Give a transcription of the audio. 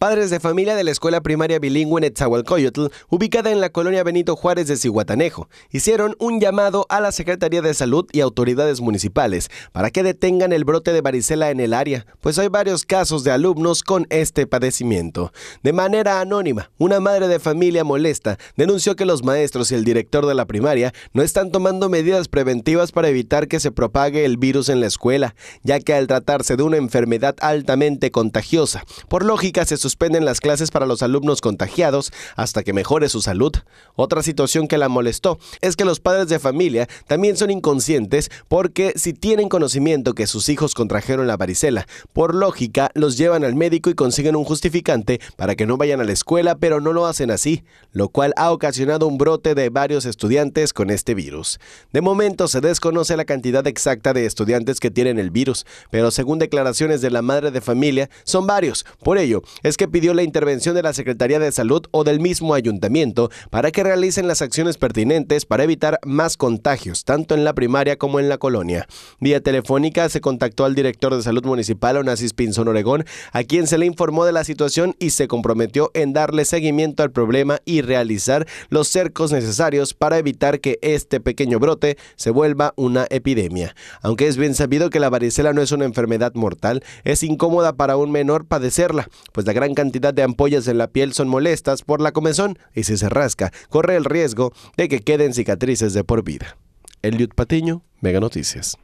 Padres de familia de la escuela primaria bilingüe en Etzahualcoyotl, ubicada en la colonia Benito Juárez de Cihuatanejo, hicieron un llamado a la Secretaría de Salud y autoridades municipales para que detengan el brote de varicela en el área, pues hay varios casos de alumnos con este padecimiento. De manera anónima, una madre de familia molesta denunció que los maestros y el director de la primaria no están tomando medidas preventivas para evitar que se propague el virus en la escuela, ya que al tratarse de una enfermedad altamente contagiosa, por lógica se suspenden las clases para los alumnos contagiados hasta que mejore su salud. Otra situación que la molestó es que los padres de familia también son inconscientes porque si tienen conocimiento que sus hijos contrajeron la varicela, por lógica los llevan al médico y consiguen un justificante para que no vayan a la escuela, pero no lo hacen así, lo cual ha ocasionado un brote de varios estudiantes con este virus. De momento se desconoce la cantidad exacta de estudiantes que tienen el virus, pero según declaraciones de la madre de familia, son varios. Por ello, es que pidió la intervención de la Secretaría de Salud o del mismo ayuntamiento para que realicen las acciones pertinentes para evitar más contagios, tanto en la primaria como en la colonia. Vía telefónica se contactó al director de salud municipal, Onassis Pinzón Oregón, a quien se le informó de la situación y se comprometió en darle seguimiento al problema y realizar los cercos necesarios para evitar que este pequeño brote se vuelva una epidemia. Aunque es bien sabido que la varicela no es una enfermedad mortal, es incómoda para un menor padecerla, pues la gran cantidad de ampollas en la piel son molestas por la comezón y si se rasca, corre el riesgo de que queden cicatrices de por vida. Eliud Patiño, Mega Noticias.